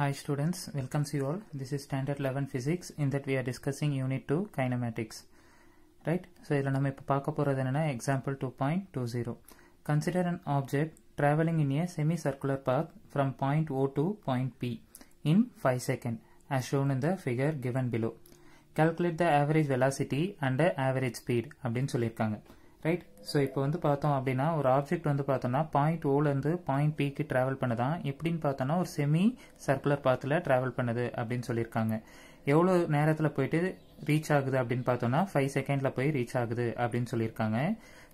Hi students, welcomes you all. This is standard 11 physics in that we are discussing unit 2 kinematics. Right? So இதில் நம்ம இப்போ பார்க்க example 2.20. Consider an object traveling in a semicircular path from point O to point P in 5 second as shown in the figure given below. Calculate the average velocity and the average speed அப்படின்னு சொல்லியிருக்காங்க right so இப்போ வந்து பார்த்தோம் அப்படின்னா ஒரு object வந்து பார்த்தோம்னா point ஓலேருந்து பாயிண்ட் பிக்கு ட்ராவல் பண்ணுதான் எப்படின்னு பார்த்தோம்னா ஒரு செமி சர்க்குலர் பாத்தில் ட்ராவல் பண்ணுது அப்படின்னு சொல்லியிருக்காங்க எவ்வளோ நேரத்தில் போயிட்டு ரீச் ஆகுது அப்படின்னு பார்த்தோம்னா ஃபைவ் செகண்டில் போய் ரீச் ஆகுது அப்படின்னு சொல்லியிருக்காங்க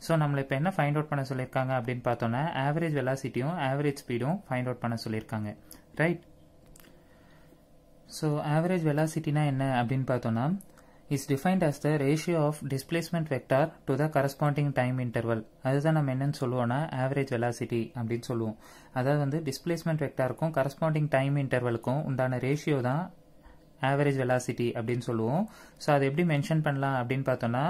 ஸோ நம்மளை இப்போ என்ன ஃபைண்ட் அவுட் பண்ண சொல்லியிருக்காங்க அப்படின்னு பார்த்தோன்னா ஆவரேஜ் வெலாசிட்டியும் ஆவரேஜ் ஸ்பீடும் ஃபைண்ட் அவுட் பண்ண சொல்லியிருக்காங்க ரைட் ஸோ ஆவரேஜ் வெலாசிட்டினா என்ன அப்படின்னு பார்த்தோம்னா is defined as the ratio of displacement vector to the corresponding time interval அதுதான் நம்ம என்னன்னு சொல்லுவோம்னா ஆவரேஜ் வெலாசிட்டி அப்படின்னு சொல்லுவோம் அதாவது வந்து டிஸ்பிளேஸ்மெண்ட் வெக்டாருக்கும் கரஸ்பாண்டிங் டைம் இன்டர்வலுக்கும் உண்டான ரேஷியோ தான் ஆவரேஜ் வெலாசிட்டி அப்படின்னு சொல்லுவோம் ஸோ அதை எப்படி மென்ஷன் பண்ணலாம் அப்படின்னு பார்த்தோம்னா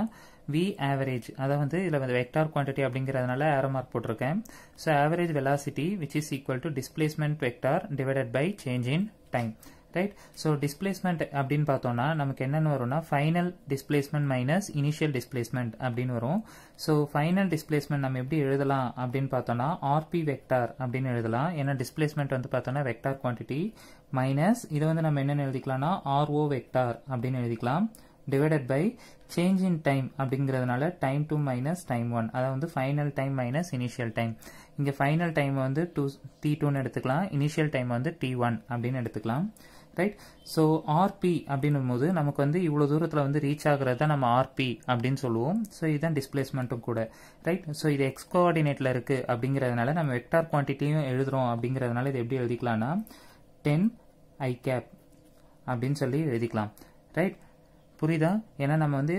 வி ஆவரேஜ் அதை வந்து இதில் வந்து வெக்டார் குவான்டிட்டி அப்படிங்கிறதுனால ஏரோ மார்க் போட்டிருக்கேன் so average velocity which is equal to displacement vector divided by change in time right so displacement அப்படின்னு பார்த்தோம்னா நமக்கு என்னென்னு வரும்னா final displacement minus initial displacement அப்படின்னு வரும் ஸோ ஃபைனல் டிஸ்பிளேஸ்மெண்ட் நம்ம எப்படி எழுதலாம் அப்படின்னு பார்த்தோம்னா ஆர்பி வெக்டார் அப்படின்னு எழுதலாம் ஏன்னா டிஸ்பிளேஸ்மெண்ட் வந்து பார்த்தோன்னா வெக்டார் குவான்டிட்டி மைனஸ் இதை வந்து நம்ம என்னென்னு எழுதிக்கலாம்னா ஆர்ஓ வெக்டார் அப்படின்னு எழுதிக்கலாம் divided by change in time அப்படிங்கிறதுனால time two minus time one அதாவது வந்து final time minus initial time இங்கே ஃபைனல் டைம் வந்து டூ டி டூன்னு எடுத்துக்கலாம் இனிஷியல் டைம் வந்து டி ஒன் அப்படின்னு எடுத்துக்கலாம் ரைட் ஸோ ஆர்பி அப்படின்னும் போது நமக்கு வந்து இவ்வளோ தூரத்தில் வந்து ரீச் ஆகிறது தான் நம்ம ஆர்பி அப்படின்னு சொல்லுவோம் ஸோ இதுதான் டிஸ்பிளேஸ்மெண்ட்டும் கூட ரைட் ஸோ இது எக்ஸ் கோஆர்டினேட்டில் இருக்குது அப்படிங்கிறதுனால நம்ம வெக்டார் குவான்டிட்டியும் எழுதுகிறோம் அப்படிங்கிறதுனால இது எப்படி எழுதிக்கலாம்னா டென் ஐ கேப் அப்படின்னு சொல்லி எழுதிக்கலாம் ரைட் புரியுதா ஏன்னா நம்ம வந்து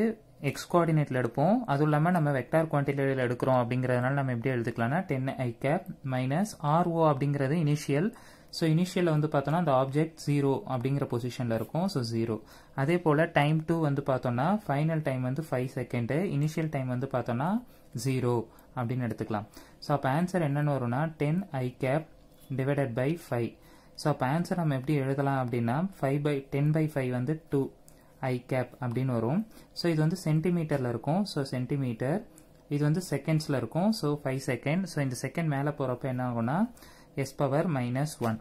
எக்ஸ் கோஆர்டினேட்டில் எடுப்போம் அதுவும் இல்லாமல் நம்ம வெக்டார் குவான்டிட்டியில் எடுக்கிறோம் அப்படிங்கிறதுனால நம்ம எப்படி எழுதுக்கலாம்னா ten I cap minus R O அப்படிங்கிறது இனிஷியல் ஸோ இனிஷியலில் வந்து பார்த்தோன்னா அந்த ஆப்ஜெக்ட் ஜீரோ அப்படிங்கிற பொசிஷன்ல இருக்கும் ஸோ ஜீரோ அதே போல் டைம் டூ வந்து பார்த்தோன்னா ஃபைனல் டைம் வந்து ஃபைவ் செகண்ட் இனிஷியல் டைம் வந்து பார்த்தோன்னா ஜீரோ அப்படின்னு எடுத்துக்கலாம் ஸோ அப்போ ஆன்சர் என்னென்னு வரும்னா ten I cap divided by five so அப்போ ஆன்சர் நம்ம எப்படி எழுதலாம் அப்படின்னா five by ten by five வந்து டூ ஐ கேப் அப்படின்னு வரும் ஸோ இது வந்து சென்டிமீட்டரில் இருக்கும் ஸோ சென்டிமீட்டர் இது வந்து செகண்ட்ஸில் இருக்கும் ஸோ ஃபைவ் செகண்ட் ஸோ இந்த செகண்ட் மேலே போகிறப்ப என்ன ஆகும்னா எஸ் பவர் மைனஸ் ஒன்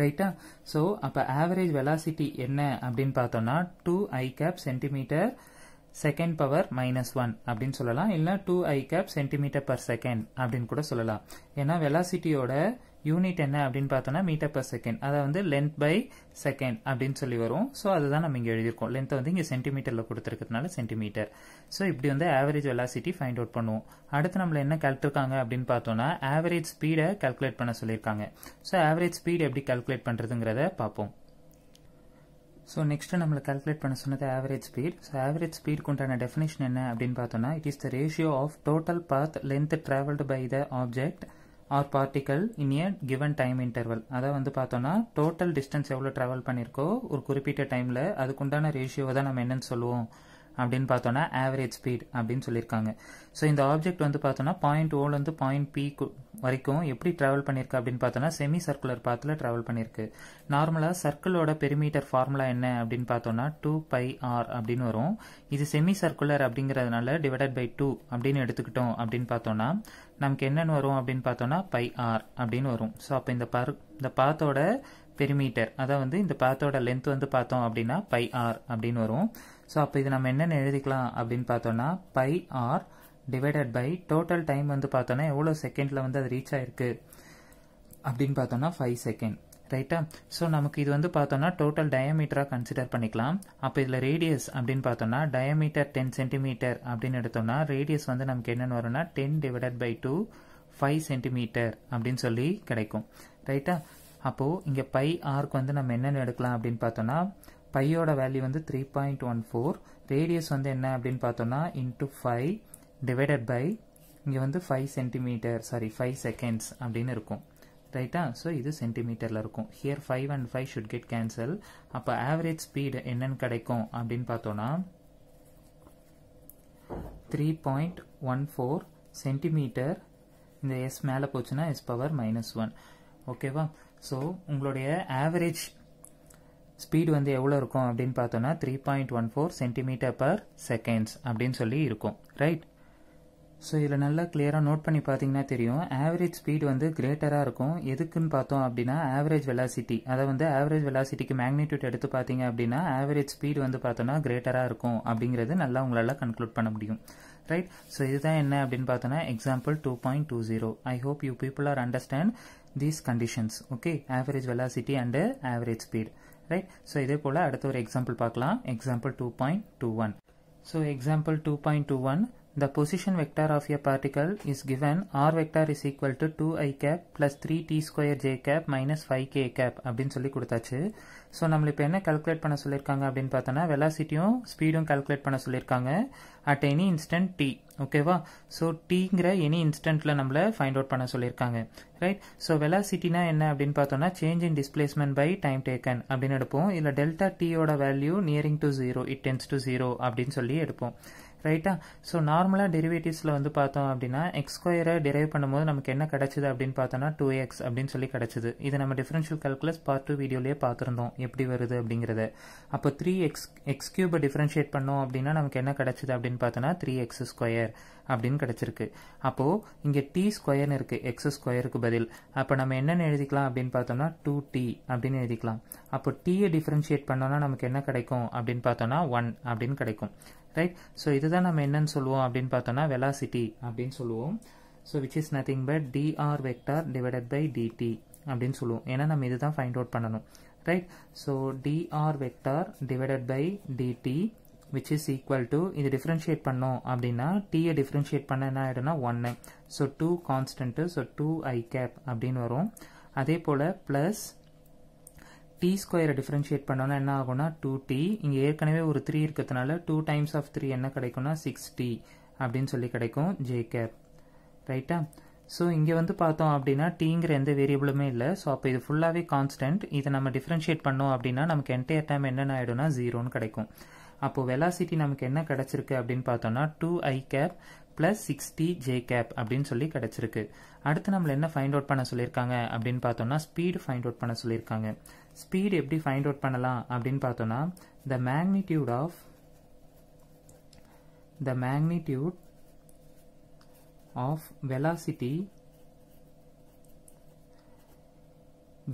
ரைட்டா ஸோ அப்போ ஆவரேஜ் வெலாசிட்டி என்ன அப்படின்னு பார்த்தோம்னா two I cap centimetre second power minus one அப்படின்னு சொல்லலாம் இல்லை two I cap centimetre per second அப்படின்னு கூட சொல்லலாம் ஏன்னா வெலாசிட்டியோட யூனிட் என்ன அப்படின்னு பார்த்தோன்னா மீட்டர் பர் செகண்ட் அதை வந்து லென்த் பை செகண்ட் அப்படின்னு சொல்லி வரும் ஸோ அதுதான் நம்ம இங்கே எழுதியிருக்கோம் லென்த்தை வந்து இங்கே சென்டிமீட்டரில் கொடுத்துருக்கிறதுனால சென்டிமீட்டர் ஸோ இப்படி வந்து ஆவரேஜ் வெலாசிட்டி ஃபைண்ட் அவுட் பண்ணுவோம் அடுத்து நம்மளை என்ன கேட்டிருக்காங்க அப்படின்னு பார்த்தோம்னா ஆவரேஜ் ஸ்பீடை கல்குலேட் பண்ண சொல்லியிருக்காங்க ஸோ ஆவரேஜ் ஸ்பீடு எப்படி கல்குலேட் பண்ணுறதுங்கிறத பார்ப்போம் ஸோ நெக்ஸ்ட்டு நம்மளை கல்குலேட் பண்ண சொன்னது ஆவரேஜ் ஸ்பீட் ஸோ ஆவரேஜ் ஸ்பீடுக்கு உண்டான டெஃபினேஷன் என்ன அப்படின்னு பார்த்தோம்னா it is the ratio of total path length travelled by the object or particle in a given time interval அதை வந்து பார்த்தோன்னா டோட்டல் டிஸ்டன்ஸ் எவ்வளோ ட்ராவல் பண்ணியிருக்கோ ஒரு குறிப்பிட்ட டைமில் அதுக்குண்டான ரேஷியோவை தான் நம்ம என்னன்னு சொல்லுவோம் அப்படின்னு பார்த்தோன்னா ஆவரேஜ் ஸ்பீட் அப்படின்னு சொல்லியிருக்காங்க ஸோ இந்த ஆப்ஜெக்ட் வந்து பார்த்தோன்னா பாயிண்ட் ஓலேருந்து பாயிண்ட் பி வரைக்கும் எப்படி ட்ராவல் பண்ணியிருக்கு அப்படின்னு பார்த்தோன்னா செமி சர்க்குலர் பாத்தில் ட்ராவல் பண்ணியிருக்கு நார்மலாக சர்க்கிளோட பெருமீட்டர் ஃபார்முலா என்ன அப்படின்னு பார்த்தோன்னா டூ பை ஆர் அப்படின்னு வரும் இது செமி சர்க்குலர் அப்படிங்கிறதுனால டிவைடட் பை டூ அப்படின்னு எடுத்துக்கிட்டோம் அப்படின்னு பார்த்தோன்னா நமக்கு என்னென்னு வரும் அப்படின்னு பார்த்தோன்னா பை ஆர் அப்படின்னு வரும் ஸோ அப்போ இந்த பர் இந்த பாத்தோட பெருமீட்டர் அதாவது வந்து இந்த பாத்தோட லென்த் வந்து பார்த்தோம் அப்படின்னா பை ஆர் அப்படின்னு வரும் ஸோ அப்போ இது நம்ம என்னென்ன எழுதிக்கலாம் அப்படின்னு பார்த்தோன்னா pi R divided by total time வந்து பார்த்தோன்னா எவ்வளோ செகண்டில் வந்து அது ரீச் ஆயிருக்கு அப்படின்னு பார்த்தோன்னா ஃபைவ் செகண்ட் ரைட்டா ஸோ நமக்கு இது வந்து பார்த்தோன்னா டோட்டல் டயமீட்டராக கன்சிடர் பண்ணிக்கலாம் அப்போ இதில் ரேடியஸ் அப்படின்னு பார்த்தோன்னா டயமீட்டர் டென் சென்டிமீட்டர் அப்படின்னு எடுத்தோம்னா ரேடியஸ் வந்து நமக்கு என்னென்னு வரும்னா ten divided by two five centimetre அப்படின்னு சொல்லி கிடைக்கும் ரைட்டா அப்போது இங்கே பை ஆர்க்கு வந்து நம்ம என்னென்ன எடுக்கலாம் அப்படின்னு பார்த்தோன்னா பையோட வேல்யூ வந்து three point one four radius வந்து என்ன அப்படின்னு பார்த்தோம்னா இன்ட்டு ஃபைவ் டிவைடட் பை இங்கே வந்து five centimetre sorry five seconds அப்படின்னு இருக்கும் ரைட்டா ஸோ இது சென்டிமீட்டரில் இருக்கும் here five and five should get cancel அப்போ ஆவரேஜ் ஸ்பீடு என்னென்னு கிடைக்கும் அப்படின்னு பார்த்தோன்னா three point one four centimetre இந்த எஸ் மேலே போச்சுன்னா எஸ் பவர் மைனஸ் ஒன் ஓகேவா ஸோ உங்களுடைய ஆவரேஜ் ஸ்பீடு வந்து எவ்வளோ இருக்கும் அப்படின்னு பார்த்தோன்னா three point one four centimetre per seconds அப்படின்னு சொல்லி இருக்கும் ரைட் ஸோ இதில் நல்லா கிளியராக நோட் பண்ணி பார்த்தீங்கன்னா தெரியும் ஆவரேஜ் ஸ்பீடு வந்து கிரேட்டராக இருக்கும் எதுக்குன்னு பார்த்தோம் அப்படின்னா ஆவரேஜ் வெலாசிட்டி அதை வந்து ஆவரேஜ் வெலாசிட்டிக்கு மேக்னிடியூட் எடுத்து பார்த்தீங்க அப்படின்னா ஆவரேஜ் ஸ்பீடு வந்து பார்த்தோன்னா கிரேட்டராக இருக்கும் அப்படிங்கிறது நல்லா உங்களால் கன்க்ளூட் பண்ண முடியும் ரைட் ஸோ இதுதான் என்ன அப்படின்னு பார்த்தோன்னா example two point two zero I hope you people are understand these conditions okay average velocity and average speed right so இதே போல் அடுத்த ஒரு எக்ஸாம்பிள் பார்க்கலாம் example two point two one so example two point two one The position vector of a particle is given r vector is equal to 2i cap plus 3t square j cap minus 5k cap அப்படின் சொல்லி கொடுத்தாச்சு So நம்மள இப்பே என்ன calculate பண்ண சொல்லியிருக்காங்க அப்படின்னு பார்த்தோன்னா வெலாசிட்டியும் ஸ்பீடும் கல்குலேட் பண்ண சொல்லியிருக்காங்க அட் எனி இன்ஸ்டன்ட் டி ஓகேவா ஸோ டீங்கிற எனி இன்ஸ்டன்ட்டில் நம்மளை ஃபைண்ட் அவுட் பண்ண right So velocity நா என்ன அப்படின்னு பார்த்தோம்னா change in displacement by time taken அப்படின்னு எடுப்போம் delta t ஓட value nearing to 0 it tends to 0 அப்படின் சொல்லி எடுப்போம் ரைட்டா ஸோ நார்மலாக டெரிவேட்டிவ்ஸில் வந்து பார்த்தோம் அப்படின்னா எக்ஸ் ஸ்கொயரை டெரைவ் பண்ணும்போது நமக்கு என்ன கிடச்சிது அப்படின்னு பார்த்தோன்னா டூ எக்ஸ் அப்படின்னு சொல்லி கிடச்சிது இது நம்ம டிஃபரன்ஷியல் கல்குலஸ் பார்ட் டூ வீடியோலேயே பார்த்துருந்தோம் எப்படி வருது அப்படிங்கிறத அப்போ த்ரீ எக்ஸ் எக்ஸ் கியூபை டிஃபரன்ஷியேட் பண்ணோம் அப்படின்னா நமக்கு என்ன கிடச்சிது அப்படின்னு பார்த்தோன்னா த்ரீ எக்ஸ் ஸ்கொயர் அப்படின்னு கிடச்சிருக்கு அப்போது இங்கே டி ஸ்கொயர்னு இருக்குது எக்ஸ் ஸ்கொயருக்கு பதில் அப்போ நம்ம என்னென்ன எழுதிக்கலாம் அப்படின்னு பார்த்தோம்னா டூ டி அப்படின்னு எழுதிக்கலாம் அப்போ டீயை டிஃபரன்ஷியேட் பண்ணோன்னா நமக்கு என்ன கிடைக்கும் அப்படின்னு பார்த்தோன்னா ஒன் அப்படின்னு கிடைக்கும் ரைட் ஸோ இதுதான் நம்ம என்னன்னு சொல்லுவோம் அப்படின்னு பார்த்தோம்னா வெலாசிட்டி அப்படின்னு சொல்லுவோம் so which is nothing but D R vector divided by D T அப்படின்னு சொல்லுவோம் ஏன்னா நம்ம இதுதான் தான் ஃபைண்ட் அவுட் பண்ணணும் right so D R vector divided by D T which is equal to இது டிஃப்ரென்ஷியேட் பண்ணோம் அப்படின்னா டீயை டிஃப்ரென்ஷியேட் பண்ண என்ன ஆகிடும்னா ஒன்று so two constant so two I cap அப்படின்னு வரும் அதே போல் ப்ளஸ் டி ஸ்கொயரை டிஃப்ரென்ஷியேட் பண்ணோன்னா என்ன ஆகும்னா டூ டி இங்கே ஏற்கனவே ஒரு த்ரீ இருக்கிறதுனால டூ டைம்ஸ் ஆஃப் த்ரீ என்ன கிடைக்கும்னா சிக்ஸ் டி அப்படின்னு சொல்லி கிடைக்கும் ஜே கேப் ரைட்டா ஸோ இங்கே வந்து பார்த்தோம் அப்படின்னா டீங்கிற எந்த வேரியபிளுமே இல்லை ஸோ அப்போ இது ஃபுல்லாகவே கான்ஸ்டன்ட் இதை நம்ம டிஃப்ரென்ஷியேட் பண்ணோம் அப்படின்னா நமக்கு என்டையர் டைம் என்னென்ன ஆகிடும்னா ஜீரோன்னு கிடைக்கும் அப்போது வெலாசிட்டி நமக்கு என்ன கிடச்சிருக்கு அப்படின்னு பார்த்தோம்னா two I cap plus sixty J cap அப்படின்னு சொல்லி கிடச்சிருக்கு அடுத்து நம்மளை என்ன ஃபைண்ட் அவுட் பண்ண சொல்லிருக்காங்க அப்படின்னு பார்த்தோம்னா ஸ்பீடு find அவுட் பண்ண சொல்லியிருக்காங்க ஸ்பீடு எப்படி ஃபைண்ட் அவுட் பண்ணலாம் அப்படின்னு பார்த்தோம்னா the magnitude of the magnitude of velocity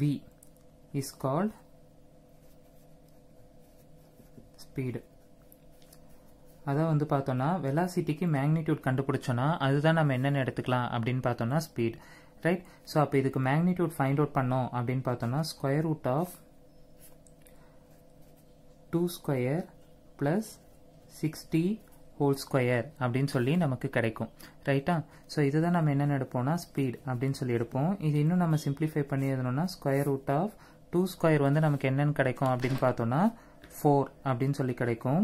v is called speed அதான் வந்து பார்த்தோன்னா வெலாசிட்டிக்கு மேக்னிடியூட் கண்டுபிடிச்சோன்னா அதுதான் நம்ம என்னென்ன எடுத்துக்கலாம் அப்படின்னு பார்த்தோன்னா ஸ்பீட் ரைட் ஸோ அப்போ இதுக்கு மேக்னிடியூட் ஃபைண்ட் அவுட் பண்ணோம் அப்படின்னு பார்த்தோன்னா square root of two square plus sixty whole square அப்படின்னு சொல்லி நமக்கு கிடைக்கும் ரைட்டா ஸோ இதுதான் நம்ம என்னென்ன எடுப்போம்னா ஸ்பீட் அப்படின்னு சொல்லி எடுப்போம் இது இன்னும் நம்ம சிம்பிளிஃபை பண்ணி எழுதணும்னா square root of two square வந்து நமக்கு என்னென்னு கிடைக்கும் அப்படின்னு பார்த்தோன்னா ஃபோர் அப்படின்னு சொல்லி கிடைக்கும்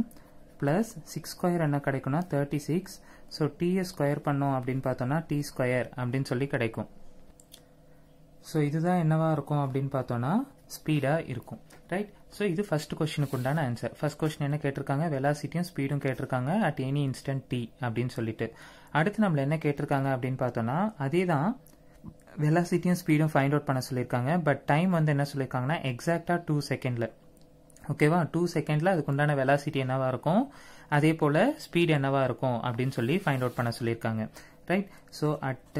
ப்ளஸ் சிக்ஸ் ஸ்கொயர் என்ன கிடைக்கும்னா தேர்ட்டி சிக்ஸ் ஸோ டீயை ஸ்கொயர் பண்ணோம் அப்படின்னு பார்த்தோன்னா டி ஸ்கொயர் அப்படின்னு சொல்லி கிடைக்கும் ஸோ இதுதான் என்னவா இருக்கும் அப்படின்னு பார்த்தோன்னா ஸ்பீடாக இருக்கும் ரைட் ஸோ இது ஃபர்ஸ்ட் கொஷினுக்கு உண்டான ஆன்சர் ஃபர்ஸ்ட் கொஷின் என்ன கேட்டிருக்காங்க வெலாசிட்டியும் ஸ்பீடும் கேட்டிருக்காங்க அட் எனி இன்ஸ்டன்ட் டி அப்படின்னு சொல்லிட்டு அடுத்து நம்மள என்ன கேட்டிருக்காங்க அப்படின்னு பார்த்தோன்னா அதே தான் வெலாசிட்டியும் ஸ்பீடும் ஃபைண்ட் அவுட் பண்ண சொல்லியிருக்காங்க பட் டைம் வந்து என்ன சொல்லியிருக்காங்கன்னா exact டூ செகண்டில் ஓகேவா டூ செகண்டில் அதுக்குண்டான வெலாசிட்டி என்னவாக இருக்கும் அதே போல் ஸ்பீட் என்னவாக இருக்கும் அப்படின்னு சொல்லி ஃபைண்ட் அவுட் பண்ண சொல்லியிருக்காங்க right so at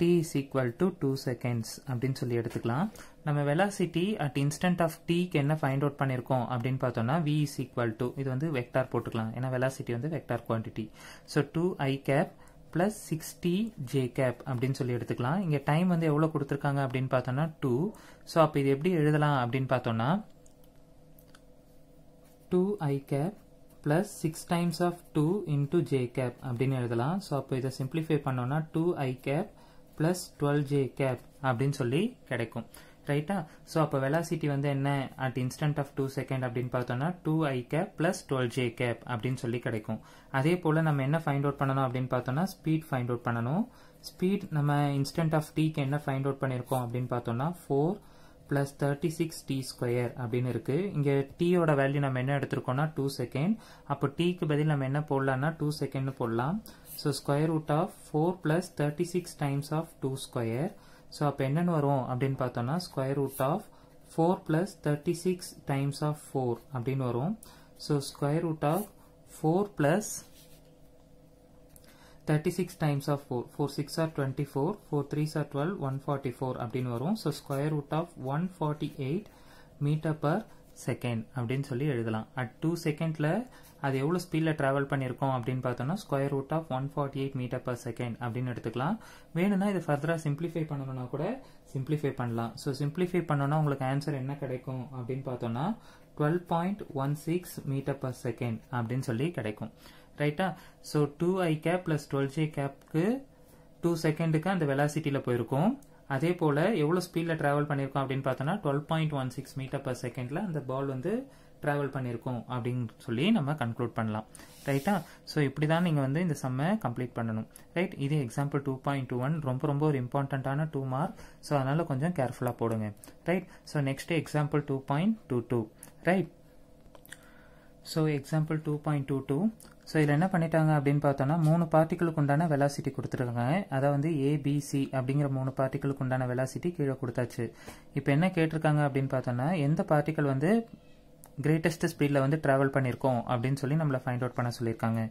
T is equal to two seconds அப்படின்னு சொல்லி எடுத்துக்கலாம் நம்ம வெலாசிட்டி அட் இன்ஸ்டன்ட் ஆஃப் டீக்கு என்ன ஃபைண்ட் அவுட் பண்ணியிருக்கோம் அப்படின்னு பார்த்தோம்னா வி இஸ் ஈக்குவல் டு இது வந்து வெக்டார் போட்டுக்கலாம் ஏன்னா வெலாசிட்டி வந்து vector quantity so two I cap plus sixty J cap அப்படின்னு சொல்லி எடுத்துக்கலாம் இங்கே டைம் வந்து எவ்வளோ கொடுத்துருக்காங்க அப்படின்னு பார்த்தோம்னா டூ ஸோ அப்போ இது எப்படி எழுதலாம் அப்படின்னு பார்த்தோம்னா 2i cap plus 6 times of 2 into j cap அப்படின்னு எழுதலாம் ஸோ அப்போ இதை simplify பண்ணோன்னா two I cap plus twelve J cap அப்படின்னு சொல்லி கிடைக்கும் ரைட்டா ஸோ அப்போ வெலாசிட்டி வந்து என்ன at instant of two second அப்படின்னு பார்த்தோனா two I plus plus twelve J cap அப்படின்னு சொல்லி கிடைக்கும் அதே போல் நம்ம என்ன find அவுட் பண்ணணும் அப்படின்னு பார்த்தோனா ஸ்பீட் find அவுட் பண்ணணும் ஸ்பீட் நம்ம இன்ஸ்டன்ட் ஆஃப் t என்ன ஃபைண்ட் அவுட் பண்ணியிருக்கோம் அப்படின்னு பார்த்தோம்னா four plus thirty six square square அப்படின்னு இருக்குது இங்கே டீயோட வேல்யூ நம்ம என்ன 2 டூ செகண்ட் அப்போ டீக்கு பதில் நம்ம என்ன போடலாம்னா டூ செகண்ட்னு போடலாம் so square root of four plus thirty six times of two square so அப்போ என்னென்னு வரும் அப்படின்னு பார்த்தோன்னா square root of four plus thirty six times of four அப்படின்னு வரும் so square root of four plus 36 times of 4, 4 6 are 24, 4 3 are 12, 144 அப்படின்னு வரும் so square root of one forty eight metre per second அப்படின்னு சொல்லி எழுதலாம் அட் டூ செகண்டில் அது எவ்வளோ ஸ்பீடில் ட்ராவல் பண்ணியிருக்கோம் அப்படின்னு பார்த்தோம்னா square root of one forty eight metre per second அப்படின்னு எடுத்துக்கலாம் வேணும்னா இதை ஃபர்தராக simplify பண்ணணும்னா கூட simplify பண்ணலாம் ஸோ simplify பண்ணோன்னா உங்களுக்கு ஆன்சர் என்ன கிடைக்கும் அப்படின்னு பார்த்தும் டுவெல் பாயிண்ட் ஒன் சிக்ஸ் அப்படின் பர் செகண்ட் அப்படின்னு சொல்லி கிடைக்கும் ரைட்டா so two I cap plus twelve J கேப்க்கு டூ செகண்டுக்கு அந்த வெலாசிட்டியில் போயிருக்கும் அதே போல் எவ்வளோ ஸ்பீடில் ட்ராவல் பண்ணியிருக்கோம் அப்படின்னு பார்த்தோன்னா twelve point one six metre per செகண்டில் அந்த பால் வந்து ட்ராவல் பண்ணியிருக்கோம் அப்படின்னு சொல்லி நம்ம கன்க்ளூட் பண்ணலாம் ரைட்டா ஸோ இப்படி தான் நீங்கள் வந்து இந்த செம்மை கம்ப்ளீட் பண்ணணும் ரைட் இது example two point two one ரொம்ப ரொம்ப ஒரு இம்பார்ட்டண்ட்டான டூ மார்க் ஸோ அதனால் கொஞ்சம் கேர்ஃபுல்லாக போடுங்க right so next example two point two two right so example two point two two so இதில் என்ன பண்ணிட்டாங்க அப்படின்னு பார்த்தோன்னா மூணு பார்ட்டிகளுக்கு உண்டான வெலாசிட்டி கொடுத்துருக்காங்க அதாவது ஏபிசி அப்படிங்கிற மூணு பார்ட்டிகளுக்கு உண்டான வெலாசிட்டி கீழே கொடுத்தாச்சு இப்போ என்ன கேட்டிருக்காங்க அப்படின்னு பார்த்தோன்னா எந்த பார்ட்டிகள் வந்து கிரேட்டஸ்ட் ஸ்பீடில் வந்து ட்ராவல் பண்ணியிருக்கோம் அப்படின்னு சொல்லி நம்மளை ஃபைண்ட் அவுட் பண்ண சொல்லியிருக்காங்க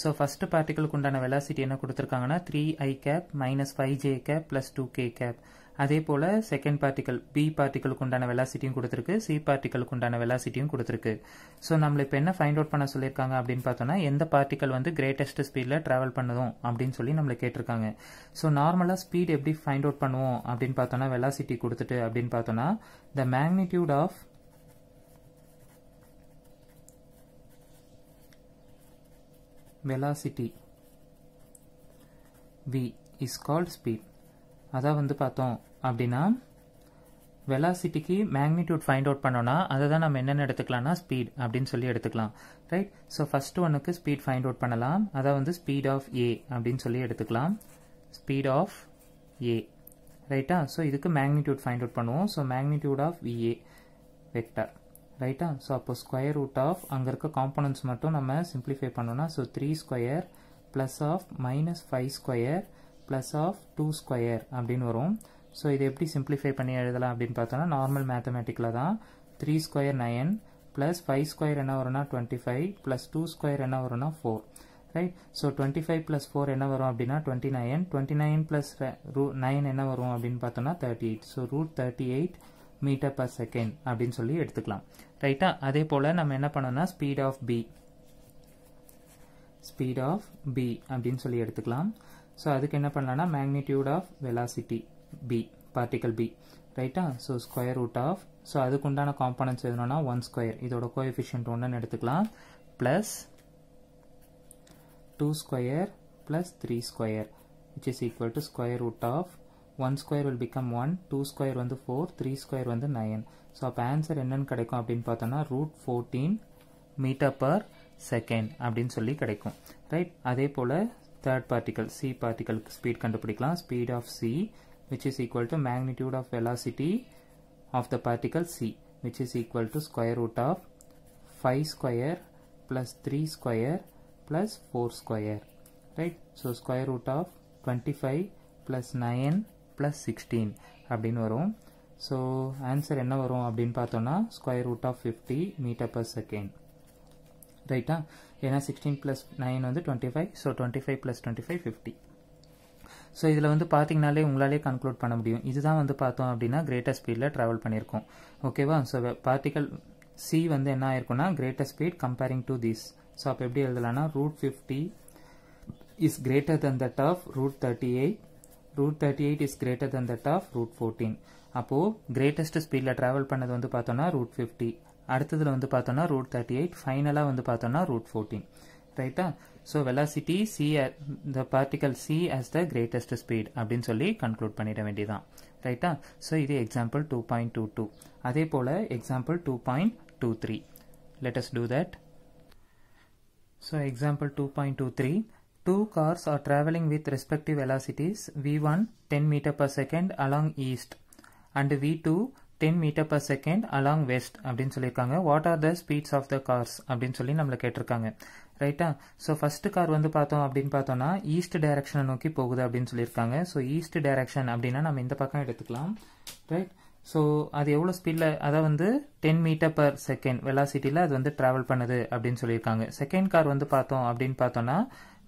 ஸோ ஃபஸ்ட்டு பார்ட்டிகளுக்கு உண்டான வெலாசிட்டி என்ன கொடுத்துருக்காங்கன்னா three I cap minus five J cap plus two K cap அதே போல் செகண்ட் பார்ட்டிக்கல் பி பார்ட்டிக்கலுக்கு உண்டான வெலாசிட்டியும் கொடுத்துருக்கு சி பார்ட்டிக்கலுக்கு உண்டான வெலாசிட்டியும் கொடுத்துருக்கு ஸோ நம்மள இப்போ என்ன ஃபைண்ட் அவுட் பண்ண சொல்லியிருக்காங்க அப்படின்னு பார்த்தோன்னா எந்த பார்ட்டிக்கல் வந்து கிரேட்டஸ்ட் ஸ்பீடில் ட்ராவல் பண்ணுதும் அப்படின்னு சொல்லி நம்மளை கேட்டிருக்காங்க ஸோ நார்மலாக ஸ்பீட் எப்படி ஃபைண்ட் அவுட் பண்ணுவோம் அப்படின்னு பார்த்தோன்னா வெலாசிட்டி கொடுத்துட்டு அப்படின்னு பார்த்தோன்னா the magnitude of velocity V is called speed அதான் வந்து பார்த்தோம் அப்படின்னா வெலாசிட்டிக்கு மேக்னிடியூட் ஃபைண்ட் அவுட் பண்ணோன்னா அதை தான் நம்ம என்னென்ன எடுத்துக்கலாம்னா ஸ்பீட் அப்படின்னு சொல்லி எடுத்துக்கலாம் ரைட் ஸோ ஃபஸ்ட் ஒன்றுக்கு ஸ்பீட் ஃபைண்ட் அவுட் பண்ணலாம் அதான் வந்து ஸ்பீட் ஆஃப் ஏ அப்படின்னு சொல்லி எடுத்துக்கலாம் ஸ்பீட் ஆஃப் ஏ ரைட்டா ஸோ இதுக்கு மேக்னிடியூட் ஃபைண்ட் அவுட் பண்ணுவோம் so magnitude of V A vector ரைட்டா ஸோ அப்போ ஸ்கொயர் ரூட் ஆஃப் அங்கே இருக்க காம்பனன்ட்ஸ் மட்டும் நம்ம சிம்பிளிஃபை பண்ணோம்னா so three square plus of minus five square plus of two square அப்படின்னு வரும் ஸோ இதை எப்படி simplify பண்ணி எழுதலாம் அப்படின்னு பார்த்தோன்னா நார்மல் மேத்தமேட்டிக்கில் தான் three square nine plus five square என்ன வரும்னா twenty five plus two square என்ன வரும்னா four right so twenty five plus four என்ன வரும் அப்படின்னா டுவெண்ட்டி 29 டுவெண்ட்டி நைன் ப்ளஸ் ரூ நைன் என்ன வரும் அப்படின்னு பார்த்தோன்னா thirty eight so root thirty eight metre அப்படின் செகண்ட் அப்படின்னு சொல்லி எடுத்துக்கலாம் ரைட்டா அதே போல் நம்ம என்ன பண்ணோம்னா speed of B speed of B அப்படின்னு சொல்லி எடுத்துக்கலாம் ஸோ அதுக்கு என்ன பண்ணலான்னா magnitude of velocity B particle B ரைட்டா so square root of so அதுக்கு உண்டான காம்பனன்ஸ் எதுனா ஒன் ஸ்கொயர் இதோட கோஎஃபிஷியன்ட் ஒன்று எடுத்துக்கலாம் plus two square plus three square which is equal to square root of one square will become one two square வந்து four three square வந்து nine so அப்போ answer என்னென்னு கிடைக்கும் அப்படின்னு பார்த்தோன்னா root fourteen metre per second அப்படின்னு சொல்லி கிடைக்கும் ரைட் அதே போல் தேர்ட் பார்ட்டிகல் சி பார்ட்டிகளுக்கு ஸ்பீட் கண்டுபிடிக்கலாம் speed of C which is equal to magnitude of velocity of the particle c which is equal to square root of 5 square plus 3 square plus 4 square right so square root of 25 plus 9 plus 16 அப்படின்னு வரும் so answer என்ன வரும் அப்படின்னு பார்த்தோன்னா square root of fifty metre per second ரைட்டா ah? ஏன்னா sixteen plus nine வந்து twenty five so twenty five plus twenty five fifty so இதில் வந்து பார்த்தீங்கனாலே உங்களாலே கன்க்ளூட் பண்ண முடியும் இதுதான் வந்து பார்த்தோம் அப்படின்னா கிரேட்டர் ஸ்பீடில் ட்ராவல் பண்ணியிருக்கோம் ஓகேவா ஸோ பார்ட்டிகல் சி வந்து என்ன ஆயிருக்கும்னா greater speed comparing to this so அப்போ எப்படி எழுதலாம்னா root fifty is greater than that of root thirty eight root thirty eight is greater than that of root fourteen அப்போது கிரேட்டஸ்ட் ஸ்பீடில் ட்ராவல் பண்ணது வந்து பார்த்தோம்னா ரூட் ஃபிஃப்டி அடுத்ததில் வந்து பார்த்தோன்னா ரூட் தேர்ட்டி எயிட் ஃபைனலாக வந்து பார்த்தோன்னா ரூட் ஃபோர்டீன் ரைட்டா so velocity c the particle c as the greatest speed அப்படின்னு சொல்லி கன்க்ளூட் பண்ணிட வேண்டியதான் ரைட்டா ஸோ இது example two point two two அதே போல் example two point two three let's do that so example two point two three two cars are travelling with respective velocities v one ten metre per second along east and v two ten metre per second along west அப்படின்னு சொல்லியிருக்காங்க what are the speeds of the cars அப்படின்னு சொல்லி நம்மளை கேட்டிருக்காங்க ரைட்டா so first car வந்து பார்த்தோம் அப்படின்னு பார்த்தோம்னா ஈஸ்ட் டைரக்ஷனை நோக்கி போகுது அப்படின்னு சொல்லியிருக்காங்க ஸோ ஈஸ்ட் டைரக்ஷன் அப்படின்னா நம்ம இந்த பக்கம் எடுத்துக்கலாம் ரைட் ஸோ அது எவ்வளோ ஸ்பீடில் அதை வந்து டென் மீட்டர் பர் செகண்ட் வெலாசிட்டியில் அது வந்து ட்ராவல் பண்ணுது அப்படின்னு சொல்லியிருக்காங்க செகண்ட் கார் வந்து பார்த்தோம் அப்படின்னு பார்த்தோன்னா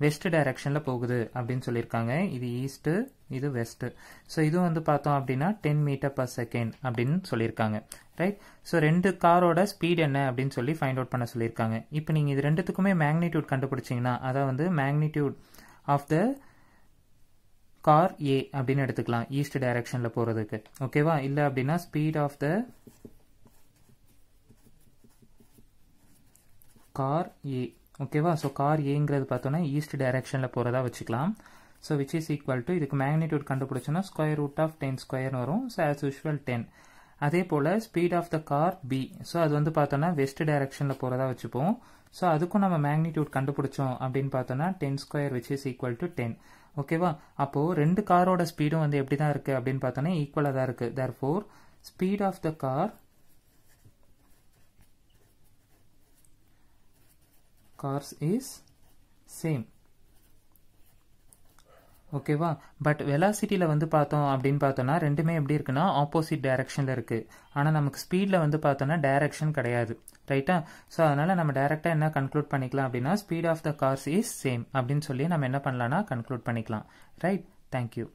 வெஸ்ட் டைரக்ஷனில் போகுது அப்படின்னு சொல்லியிருக்காங்க இது ஈஸ்ட்டு இது வெஸ்ட்டு ஸோ இது வந்து பார்த்தோம் அப்படின்னா டென் மீட்டர் பர் செகண்ட் அப்படின்னு சொல்லியிருக்காங்க ரைட் ஸோ ரெண்டு காரோட ஸ்பீட் என்ன அப்படின்னு சொல்லி ஃபைண்ட் அவுட் பண்ண சொல்லியிருக்காங்க இப்போ நீங்கள் இது ரெண்டுத்துக்குமே மேக்னிடியூட் கண்டுபிடிச்சிங்கன்னா அதாவது வந்து magnitude of the car A அப்படின்னு எடுத்துக்கலாம் ஈஸ்ட் டைரக்ஷனில் போகிறதுக்கு ஓகேவா இல்லை அப்படின்னா speed of the car A ஓகேவா ஸோ கார் ஏங்கிறது பார்த்தோன்னா ஈஸ்ட் டைரக்ஷனில் போகிறதா வச்சுக்கலாம் so which is equal to இதுக்கு மேக்னிடியூட் கண்டுபிடிச்சோன்னா ஸ்கொயர் ரூட் ஆஃப் டென் ஸ்கொயர்னு வரும் ஸோ ஆஸ் யூஷுவல் டென் அதே போல் speed of the car B so அது வந்து பார்த்தோன்னா வெஸ்ட் டைரக்ஷனில் போகிறதா வச்சுப்போம் ஸோ அதுக்கும் நம்ம மேக்னிடியூட் கண்டுபிடிச்சோம் அப்படின்னு பார்த்தோன்னா ten square which is equal to ten ஓகேவா அப்போது ரெண்டு காரோட ஸ்பீடும் வந்து எப்படி தான் இருக்குது அப்படின்னு பார்த்தோன்னா ஈக்குவலாக தான் இருக்குது therefore speed of the car cars is same ஓகேவா பட் வெலாசிட்டியில் வந்து பார்த்தோம் அப்படின்னு பார்த்தோன்னா ரெண்டுமே எப்படி இருக்குன்னா ஆப்போசிட் டைரக்ஷனில் இருக்குது ஆனால் நமக்கு ஸ்பீடில் வந்து பார்த்தோன்னா டைரக்ஷன் கிடையாது ரைட்டா ஸோ அதனால் நம்ம டைரெக்டாக என்ன கன்க்ளூட் பண்ணிக்கலாம் அப்படின்னா speed of the cars is same அப்படின்னு சொல்லி நம்ம என்ன பண்ணலான்னா கன்க்ளூட் பண்ணிக்கலாம் ரைட் தேங்க்யூ